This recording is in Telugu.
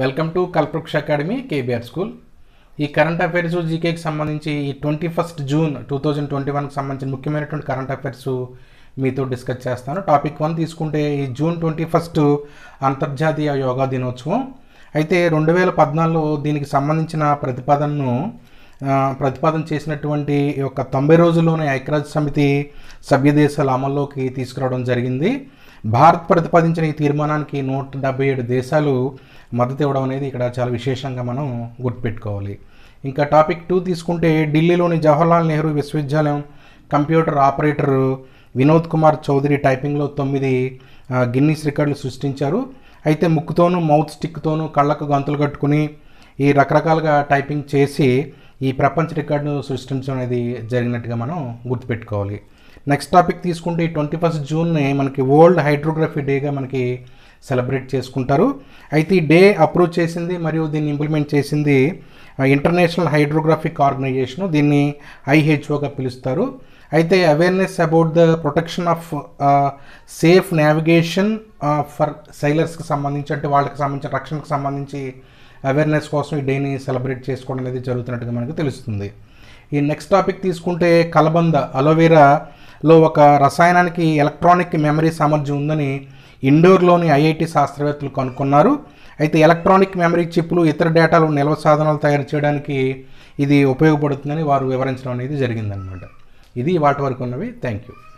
welcome to Kalpavruksha academy KBR school ఈ కరెంట్ అఫైర్స్ జీకేకి సంబంధించి ఈ twenty first June two thousand twenty వన్కి సంబంధించిన ముఖ్యమైనటువంటి కరెంట్ అఫైర్స్ మీతో డిస్కస్ చేస్తాను టాపిక్ వన్ తీసుకుంటే ఈ జూన్ ట్వంటీ ఫస్ట్ అంతర్జాతీయ యోగా దినోత్సవం అయితే రెండు వేల పద్నాలుగులో దీనికి సంబంధించిన ప్రతిపాదనను ప్రతిపాదన చేసినటువంటి ఒక తొంభై రోజుల్లోనే ఐక్యరాజ్య సమితి సభ్య దేశాల అమల్లోకి తీసుకురావడం జరిగింది భారత్ ప్రతిపాదించిన ఈ తీర్మానానికి నూట డెబ్బై ఏడు దేశాలు మద్దతు ఇవ్వడం అనేది ఇక్కడ చాలా విశేషంగా మనం గుర్తుపెట్టుకోవాలి ఇంకా టాపిక్ టూ తీసుకుంటే ఢిల్లీలోని జవహర్లాల్ నెహ్రూ విశ్వవిద్యాలయం కంప్యూటర్ ఆపరేటర్ వినోద్ కుమార్ చౌదరి టైపింగ్లో తొమ్మిది గిన్నీస్ రికార్డులు సృష్టించారు అయితే ముక్కుతోనూ మౌత్ స్టిక్తోనూ కళ్ళకు గంతులు కట్టుకుని ఈ రకరకాలుగా టైపింగ్ చేసి ఈ ప్రపంచ రికార్డును సృష్టించడం అనేది జరిగినట్టుగా మనం గుర్తుపెట్టుకోవాలి నెక్స్ట్ టాపిక్ తీసుకుంటే ఈ ట్వంటీ ఫస్ట్ జూన్ని మనకి వరల్డ్ హైడ్రోగ్రఫీ డేగా మనకి సెలబ్రేట్ చేసుకుంటారు అయితే ఈ డే అప్రూవ్ చేసింది మరియు దీన్ని ఇంప్లిమెంట్ చేసింది ఇంటర్నేషనల్ హైడ్రోగ్రాఫిక్ ఆర్గనైజేషన్ దీన్ని ఐహెచ్ఓగా పిలుస్తారు అయితే awareness about the protection of safe navigation for సైలర్స్కి సంబంధించి అంటే వాళ్ళకి సంబంధించిన రక్షణకు సంబంధించి అవేర్నెస్ కోసం ఈ డేని సెలబ్రేట్ చేసుకోవడం అనేది జరుగుతున్నట్టుగా మనకు తెలుస్తుంది ఈ నెక్స్ట్ టాపిక్ తీసుకుంటే కలబంద అలోవెరా లో ఒక రసాయనానికి ఎలక్ట్రానిక్ మెమరీ సామర్థ్యం ఉందని ఇండోర్లోని ఐఐటి శాస్త్రవేత్తలు కనుక్కున్నారు అయితే ఎలక్ట్రానిక్ మెమరీ చిప్లు ఇతర డేటాలు నిల్వ సాధనాలు తయారు చేయడానికి ఇది ఉపయోగపడుతుందని వారు వివరించడం అనేది జరిగిందనమాట ఇది వాటి వరకు ఉన్నవి థ్యాంక్ యూ